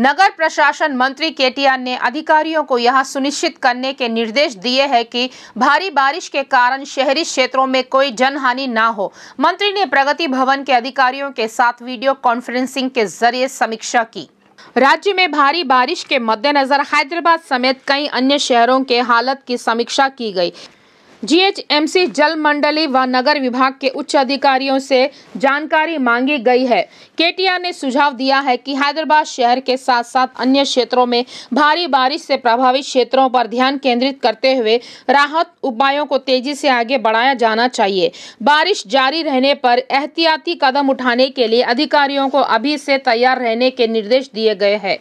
नगर प्रशासन मंत्री केटीआर ने अधिकारियों को यह सुनिश्चित करने के निर्देश दिए हैं कि भारी बारिश के कारण शहरी क्षेत्रों में कोई जनहानि न हो मंत्री ने प्रगति भवन के अधिकारियों के साथ वीडियो कॉन्फ्रेंसिंग के जरिए समीक्षा की राज्य में भारी बारिश के मद्देनजर हैदराबाद समेत कई अन्य शहरों के हालत की समीक्षा की गई जीएचएमसी जल मंडली व नगर विभाग के उच्च अधिकारियों से जानकारी मांगी गई है केटिया ने सुझाव दिया है कि हैदराबाद शहर के साथ साथ अन्य क्षेत्रों में भारी बारिश से प्रभावित क्षेत्रों पर ध्यान केंद्रित करते हुए राहत उपायों को तेजी से आगे बढ़ाया जाना चाहिए बारिश जारी रहने पर एहतियाती कदम उठाने के लिए अधिकारियों को अभी से तैयार रहने के निर्देश दिए गए हैं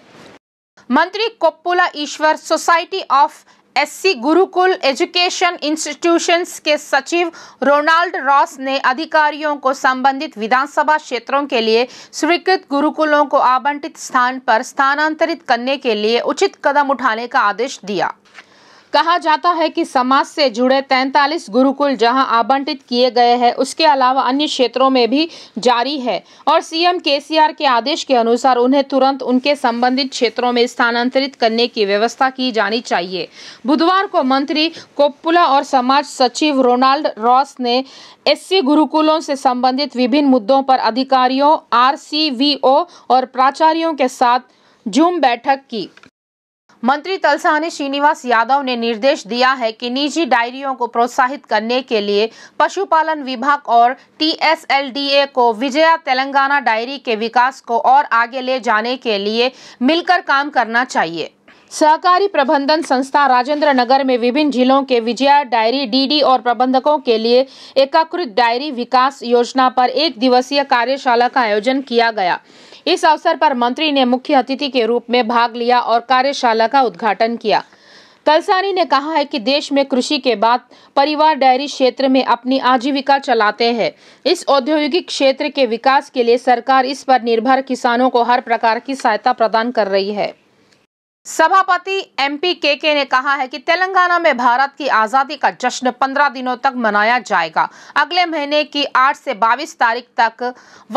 मंत्री Koppula Eshwar society of SC Gurukul education institutions के सचिव रोनाल्ड रॉस ने अधिकारियों को संबंधित विधानसभा क्षेत्रों के लिए स्वीकृत गुरुकुलों को आवंटित स्थान पर स्थानांतरित करने के लिए उचित कदम उठाने का आदेश दिया कहा जाता है कि समाज से जुड़े 43 गुरुकुल जहां आवंटित किए गए हैं उसके अलावा अन्य क्षेत्रों में भी जारी है और सीएम केसीआर के आदेश के अनुसार उन्हें तुरंत उनके संबंधित क्षेत्रों में स्थानांतरित करने की व्यवस्था की जानी चाहिए बुधवार को मंत्री कोपुला और समाज सचिव रोनाल्ड रॉस ने एससी गुरुकुलों से संबंधित विभिन्न मुद्दों पर अधिकारियों आर और प्राचार्यों के साथ जूम बैठक की मंत्री तलसानी श्रीनिवास यादव ने निर्देश दिया है कि निजी डायरियों को प्रोत्साहित करने के लिए पशुपालन विभाग और टीएसएलडीए को विजया तेलंगाना डायरी के विकास को और आगे ले जाने के लिए मिलकर काम करना चाहिए सहकारी प्रबंधन संस्था राजेंद्र नगर में विभिन्न जिलों के विजया डायरी डीडी और प्रबंधकों के लिए एकाकृत डायरी विकास योजना पर एक दिवसीय कार्यशाला का आयोजन किया गया इस अवसर पर मंत्री ने मुख्य अतिथि के रूप में भाग लिया और कार्यशाला का उद्घाटन किया कलसानी ने कहा है कि देश में कृषि के बाद परिवार डेयरी क्षेत्र में अपनी आजीविका चलाते हैं इस औद्योगिक क्षेत्र के विकास के लिए सरकार इस पर निर्भर किसानों को हर प्रकार की सहायता प्रदान कर रही है सभापति एमपी केके ने कहा है कि तेलंगाना में भारत की आज़ादी का जश्न 15 दिनों तक मनाया जाएगा अगले महीने की 8 से 22 तारीख तक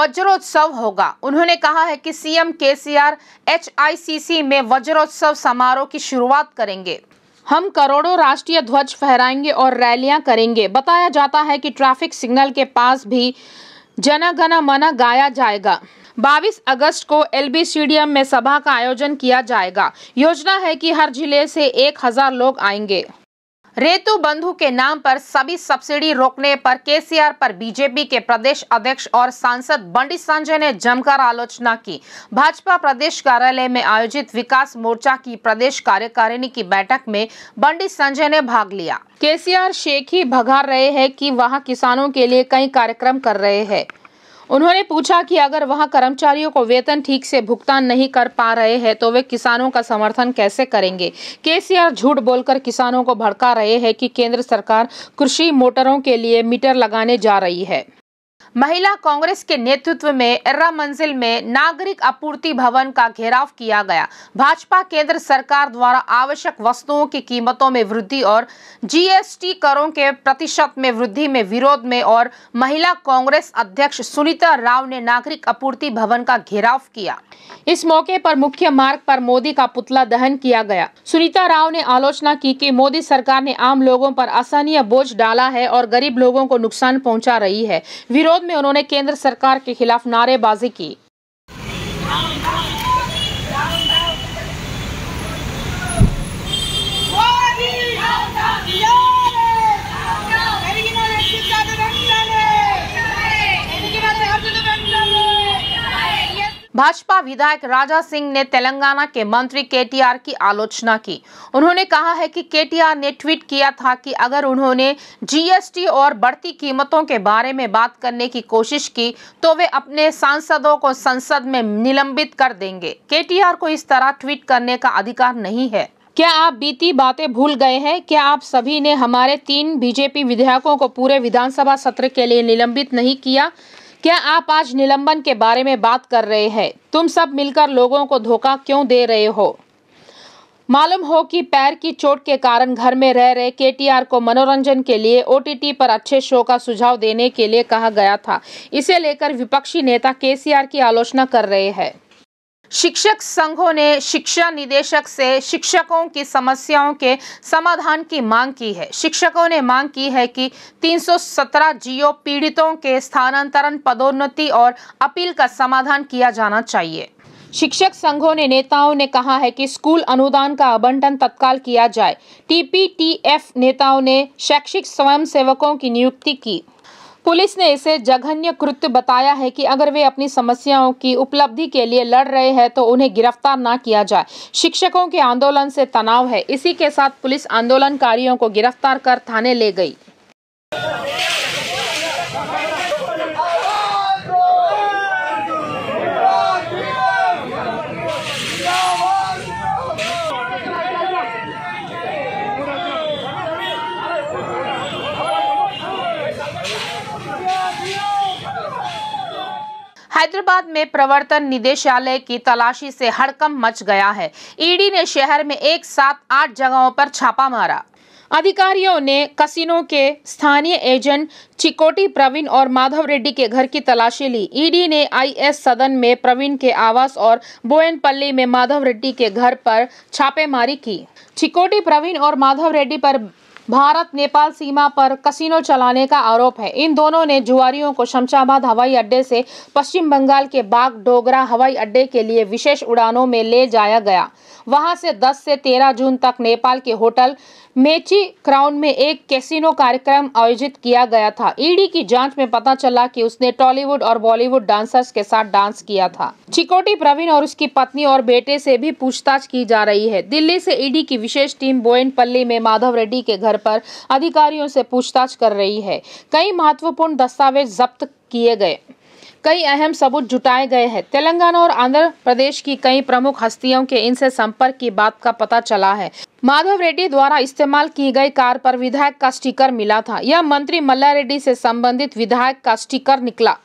वज्रोत्सव होगा उन्होंने कहा है कि सीएम केसीआर एचआईसीसी में वज्रोत्सव समारोह की शुरुआत करेंगे हम करोड़ों राष्ट्रीय ध्वज फहराएंगे और रैलियां करेंगे बताया जाता है कि ट्रैफिक सिग्नल के पास भी जन गण मन गाया जाएगा 22 अगस्त को एलबी स्टेडियम में सभा का आयोजन किया जाएगा योजना है कि हर जिले से एक हजार लोग आएंगे रेतु बंधु के नाम पर सभी सब्सिडी रोकने पर केसीआर पर बीजेपी के प्रदेश अध्यक्ष और सांसद बंडी संजय ने जमकर आलोचना की भाजपा प्रदेश कार्यालय में आयोजित विकास मोर्चा की प्रदेश कार्यकारिणी की बैठक में बंडी संजय ने भाग लिया केसीआर शेख ही भगा रहे हैं कि वहां किसानों के लिए कई कार्यक्रम कर रहे हैं उन्होंने पूछा कि अगर वहां कर्मचारियों को वेतन ठीक से भुगतान नहीं कर पा रहे हैं तो वे किसानों का समर्थन कैसे करेंगे केसीआर झूठ बोलकर किसानों को भड़का रहे हैं कि केंद्र सरकार कृषि मोटरों के लिए मीटर लगाने जा रही है महिला कांग्रेस के नेतृत्व में एर्रा मंजिल में नागरिक आपूर्ति भवन का घेराव किया गया भाजपा केंद्र सरकार द्वारा आवश्यक वस्तुओं की कीमतों में वृद्धि और जीएसटी करों के प्रतिशत में वृद्धि में विरोध में और महिला कांग्रेस अध्यक्ष सुनीता राव ने नागरिक आपूर्ति भवन का घेराव किया इस मौके पर मुख्य मार्ग पर मोदी का पुतला दहन किया गया सुनीता राव ने आलोचना की कि मोदी सरकार ने आम लोगों पर असहनीय बोझ डाला है और गरीब लोगों को नुकसान पहुंचा रही है विरोध विरोध में उन्होंने केंद्र सरकार के खिलाफ नारेबाजी की भाजपा विधायक राजा सिंह ने तेलंगाना के मंत्री केटीआर की आलोचना की उन्होंने कहा है कि केटीआर ने ट्वीट किया था कि अगर उन्होंने जीएसटी और बढ़ती कीमतों के बारे में बात करने की कोशिश की तो वे अपने सांसदों को संसद में निलंबित कर देंगे केटीआर को इस तरह ट्वीट करने का अधिकार नहीं है क्या आप बीती बातें भूल गए हैं क्या आप सभी ने हमारे तीन बीजेपी विधायकों को पूरे विधानसभा सत्र के लिए निलंबित नहीं किया क्या आप आज निलंबन के बारे में बात कर रहे हैं तुम सब मिलकर लोगों को धोखा क्यों दे रहे हो मालूम हो कि पैर की चोट के कारण घर में रह रहे केटीआर को मनोरंजन के लिए ओटीटी पर अच्छे शो का सुझाव देने के लिए कहा गया था इसे लेकर विपक्षी नेता केसीआर की आलोचना कर रहे हैं शिक्षक संघों ने शिक्षा निदेशक से शिक्षकों की समस्याओं के समाधान की मांग की है शिक्षकों ने मांग की है कि 317 जीओ पीड़ितों के स्थानांतरण पदोन्नति और अपील का समाधान किया जाना चाहिए शिक्षक संघों ने नेताओं ने कहा है कि स्कूल अनुदान का आवंटन तत्काल किया जाए टीपीटीएफ नेताओं ने शैक्षिक स्वयंसेवकों की नियुक्ति की पुलिस ने इसे जघन्य कृत्य बताया है कि अगर वे अपनी समस्याओं की उपलब्धि के लिए लड़ रहे हैं तो उन्हें गिरफ्तार ना किया जाए शिक्षकों के आंदोलन से तनाव है इसी के साथ पुलिस आंदोलनकारियों को गिरफ्तार कर थाने ले गई हैदराबाद में प्रवर्तन निदेशालय की तलाशी से हड़कम मच गया है ईडी ने शहर में एक साथ आठ जगहों पर छापा मारा अधिकारियों ने कसिनो के स्थानीय एजेंट चिकोटी प्रवीण और माधव रेड्डी के घर की तलाशी ली ईडी ने आईएस सदन में प्रवीण के आवास और बोयनपल्ली में माधव रेड्डी के घर पर छापेमारी की चिकोटी प्रवीण और माधव रेड्डी पर भारत नेपाल सीमा पर कसिनो चलाने का आरोप है इन दोनों ने जुआरियों को शमशाबाद हवाई अड्डे से पश्चिम बंगाल के बाग डोगरा हवाई अड्डे के लिए विशेष उड़ानों में ले जाया गया वहां से 10 से 13 जून तक नेपाल के होटल मेची क्राउन में एक कैसीनो कार्यक्रम आयोजित किया गया था ईडी की जांच में पता चला कि उसने टॉलीवुड और बॉलीवुड डांसर्स के साथ डांस किया था चिकोटी प्रवीण और उसकी पत्नी और बेटे से भी पूछताछ की जा रही है दिल्ली से ईडी की विशेष टीम बोयनपल्ली में माधव रेड्डी के घर पर अधिकारियों से पूछताछ कर रही है कई महत्वपूर्ण दस्तावेज जब्त किए गए कई अहम सबूत जुटाए गए हैं तेलंगाना और आंध्र प्रदेश की कई प्रमुख हस्तियों के इनसे संपर्क की बात का पता चला है माधव रेड्डी द्वारा इस्तेमाल की गई कार पर विधायक का स्टिकर मिला था यह मंत्री मल्ला रेड्डी से संबंधित विधायक का स्टिकर निकला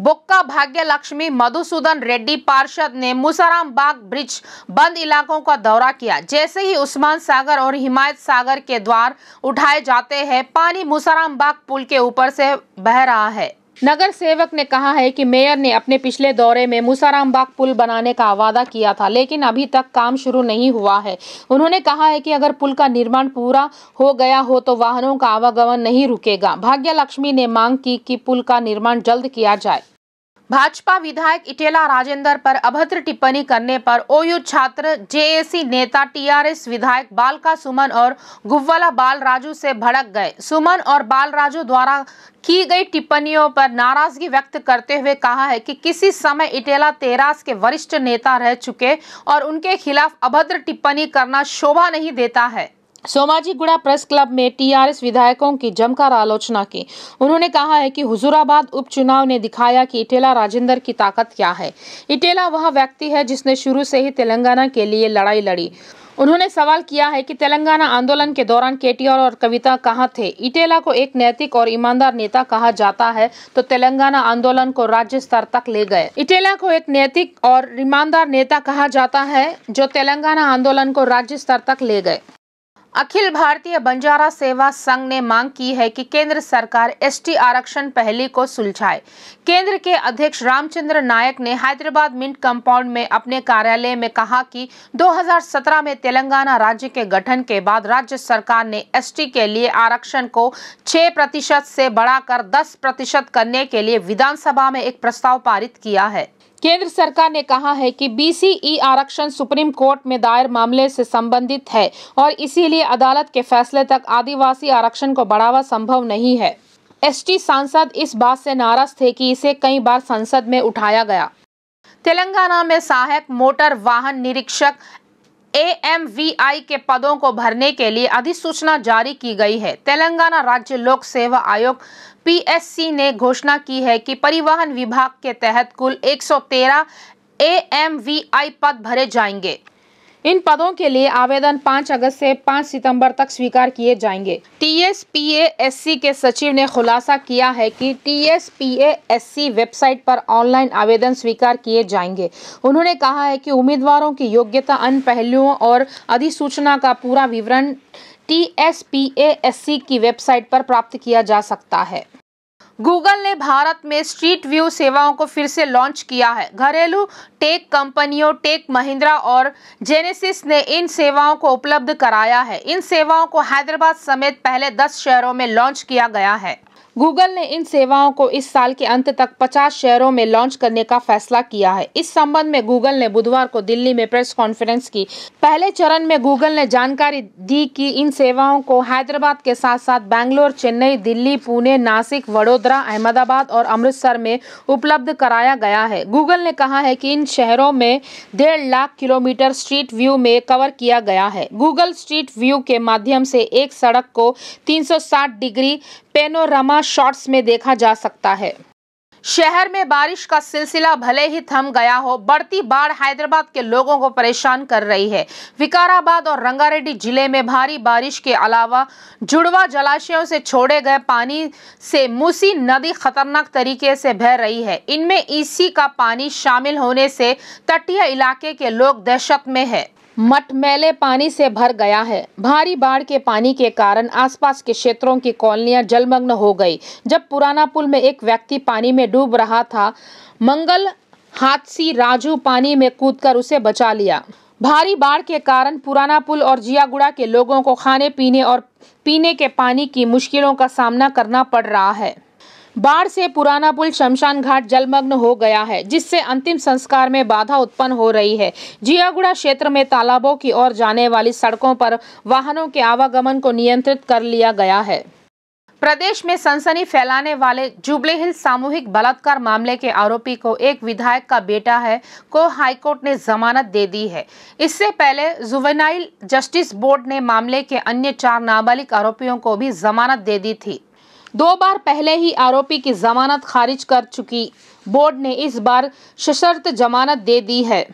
बुक्का भाग्य लक्ष्मी मधुसूदन रेड्डी पार्षद ने मुसाराम बाग ब्रिज बंद इलाकों का दौरा किया जैसे ही उस्मान सागर और हिमायत सागर के द्वार उठाए जाते हैं पानी मुसाराम बाग पुल के ऊपर से बह रहा है नगर सेवक ने कहा है कि मेयर ने अपने पिछले दौरे में मुसाराम बाग पुल बनाने का वादा किया था लेकिन अभी तक काम शुरू नहीं हुआ है उन्होंने कहा है कि अगर पुल का निर्माण पूरा हो गया हो तो वाहनों का आवागमन नहीं रुकेगा भाग्य लक्ष्मी ने मांग की कि पुल का निर्माण जल्द किया जाए भाजपा विधायक इटेला राजेंद्र पर अभद्र टिप्पणी करने पर ओयू छात्र जेएसी नेता टीआरएस विधायक बालका सुमन और गुव्वला बाल राजू से भड़क गए सुमन और बाल राजू द्वारा की गई टिप्पणियों पर नाराजगी व्यक्त करते हुए कहा है कि किसी समय इटेला तेरास के वरिष्ठ नेता रह चुके और उनके खिलाफ अभद्र टिप्पणी करना शोभा नहीं देता है सोमाजी गुड़ा प्रेस क्लब में टीआरएस विधायकों की जमकर आलोचना की उन्होंने कहा है कि हुजूराबाद उपचुनाव ने दिखाया कि इटेला राजेंद्र की ताकत क्या है इटेला वह व्यक्ति है जिसने शुरू से ही तेलंगाना के लिए लड़ाई लड़ी उन्होंने सवाल किया है कि तेलंगाना आंदोलन के दौरान केटीआर और कविता कहाँ थे इटेला को एक नैतिक और ईमानदार नेता कहा जाता है तो तेलंगाना आंदोलन को राज्य स्तर तक ले गए इटेला को एक नैतिक और ईमानदार नेता कहा जाता है जो तेलंगाना आंदोलन को राज्य स्तर तक ले गए अखिल भारतीय बंजारा सेवा संघ ने मांग की है कि केंद्र सरकार एसटी आरक्षण पहली को सुलझाए केंद्र के अध्यक्ष रामचंद्र नायक ने हैदराबाद मिंट कंपाउंड में अपने कार्यालय में कहा कि 2017 में तेलंगाना राज्य के गठन के बाद राज्य सरकार ने एसटी के लिए आरक्षण को 6 प्रतिशत से बढ़ाकर 10 प्रतिशत करने के लिए विधानसभा में एक प्रस्ताव पारित किया है केंद्र सरकार ने कहा है कि बीसीई e आरक्षण सुप्रीम कोर्ट में दायर मामले से संबंधित है और इसीलिए अदालत के फैसले तक आदिवासी आरक्षण को बढ़ावा संभव नहीं है एसटी सांसद इस बात से नाराज थे कि इसे कई बार संसद में उठाया गया तेलंगाना में सहायक मोटर वाहन निरीक्षक ए के पदों को भरने के लिए अधिसूचना जारी की गई है तेलंगाना राज्य लोक सेवा आयोग पीएससी ने घोषणा की है कि परिवहन विभाग के तहत कुल 113 एएमवीआई पद भरे जाएंगे इन पदों के लिए आवेदन 5 अगस्त से 5 सितंबर तक स्वीकार किए जाएंगे टीएसपीएएससी के सचिव ने खुलासा किया है कि टीएसपीएएससी वेबसाइट पर ऑनलाइन आवेदन स्वीकार किए जाएंगे उन्होंने कहा है कि उम्मीदवारों की योग्यता अन्य पहलुओं और अधिसूचना का पूरा विवरण टी की वेबसाइट पर प्राप्त किया जा सकता है गूगल ने भारत में स्ट्रीट व्यू सेवाओं को फिर से लॉन्च किया है घरेलू टेक कंपनियों टेक महिंद्रा और जेनेसिस ने इन सेवाओं को उपलब्ध कराया है इन सेवाओं को हैदराबाद समेत पहले दस शहरों में लॉन्च किया गया है गूगल ने इन सेवाओं को इस साल के अंत तक 50 शहरों में लॉन्च करने का फैसला किया है इस संबंध में गूगल ने बुधवार को दिल्ली में प्रेस कॉन्फ्रेंस की पहले चरण में गूगल ने जानकारी दी कि इन सेवाओं को हैदराबाद के साथ साथ बैंगलोर चेन्नई दिल्ली पुणे नासिक वडोदरा अहमदाबाद और अमृतसर में उपलब्ध कराया गया है गूगल ने कहा है कि इन शहरों में डेढ़ लाख किलोमीटर स्ट्रीट व्यू में कवर किया गया है गूगल स्ट्रीट व्यू के माध्यम से एक सड़क को तीन डिग्री पेनोरमा शॉट्स में देखा जा सकता है शहर में बारिश का सिलसिला भले ही थम गया हो बढ़ती बाढ़ हैदराबाद के लोगों को परेशान कर रही है विकाराबाद और रंगारेड्डी जिले में भारी बारिश के अलावा जुड़वा जलाशयों से छोड़े गए पानी से मूसी नदी खतरनाक तरीके से बह रही है इनमें इसी का पानी शामिल होने से तटीय इलाके के लोग दहशत में है मटमैले पानी से भर गया है भारी बाढ़ के पानी के कारण आसपास के क्षेत्रों की कॉलोनियां जलमग्न हो गई जब पुराना पुल में एक व्यक्ति पानी में डूब रहा था मंगल हादसी राजू पानी में कूदकर उसे बचा लिया भारी बाढ़ के कारण पुराना पुल और जियागुड़ा के लोगों को खाने पीने और पीने के पानी की मुश्किलों का सामना करना पड़ रहा है बाढ़ से पुराना पुल शमशान घाट जलमग्न हो गया है जिससे अंतिम संस्कार में बाधा उत्पन्न हो रही है जियागुड़ा क्षेत्र में तालाबों की ओर जाने वाली सड़कों पर वाहनों के आवागमन को नियंत्रित कर लिया गया है प्रदेश में सनसनी फैलाने वाले जुबली हिल सामूहिक बलात्कार मामले के आरोपी को एक विधायक का बेटा है को हाईकोर्ट ने जमानत दे दी है इससे पहले जुवेनाइल जस्टिस बोर्ड ने मामले के अन्य चार नाबालिग आरोपियों को भी जमानत दे दी थी दो बार पहले ही आरोपी की जमानत खारिज कर चुकी बोर्ड ने इस बार सशर्त जमानत दे दी है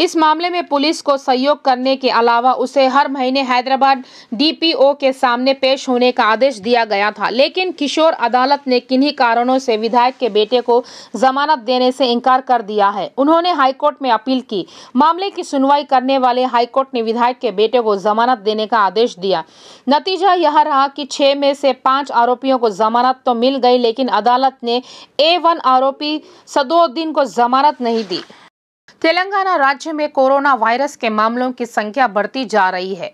इस मामले में पुलिस को सहयोग करने के अलावा उसे हर महीने हैदराबाद डीपीओ के सामने पेश होने का आदेश दिया गया था लेकिन किशोर अदालत ने किन्हीं कारणों से विधायक के बेटे को जमानत देने से इनकार कर दिया है उन्होंने हाईकोर्ट में अपील की मामले की सुनवाई करने वाले हाईकोर्ट ने विधायक के बेटे को जमानत देने का आदेश दिया नतीजा यह रहा कि छः में से पाँच आरोपियों को जमानत तो मिल गई लेकिन अदालत ने ए आरोपी सदोद्दीन को जमानत नहीं दी तेलंगाना राज्य में कोरोना वायरस के मामलों की संख्या बढ़ती जा रही है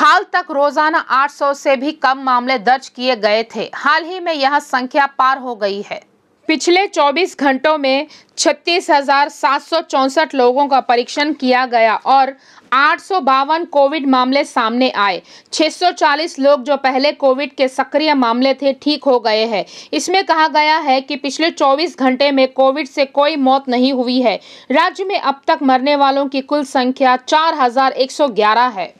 हाल तक रोजाना 800 से भी कम मामले दर्ज किए गए थे हाल ही में यह संख्या पार हो गई है पिछले 24 घंटों में छत्तीस लोगों का परीक्षण किया गया और आठ कोविड मामले सामने आए 640 लोग जो पहले कोविड के सक्रिय मामले थे ठीक हो गए हैं इसमें कहा गया है कि पिछले 24 घंटे में कोविड से कोई मौत नहीं हुई है राज्य में अब तक मरने वालों की कुल संख्या 4,111 है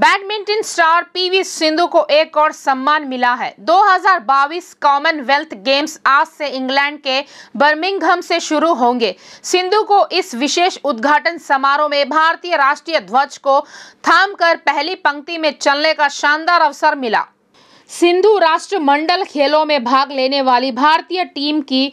बैडमिंटन स्टार पीवी सिंधु को एक और सम्मान मिला है 2022 कॉमनवेल्थ गेम्स आज से इंग्लैंड के बर्मिंगहम से शुरू होंगे सिंधु को इस विशेष उद्घाटन समारोह में भारतीय राष्ट्रीय ध्वज को थामकर पहली पंक्ति में चलने का शानदार अवसर मिला सिंधु राष्ट्रमंडल खेलों में भाग लेने वाली भारतीय टीम की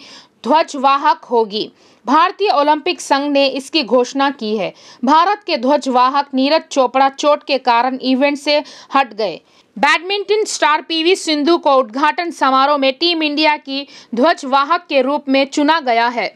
ध्वजवाहक होगी भारतीय ओलंपिक संघ ने इसकी घोषणा की है भारत के ध्वजवाहक नीरज चोपड़ा चोट के कारण इवेंट से हट गए बैडमिंटन स्टार पीवी सिंधु को उद्घाटन समारोह में टीम इंडिया की ध्वजवाहक के रूप में चुना गया है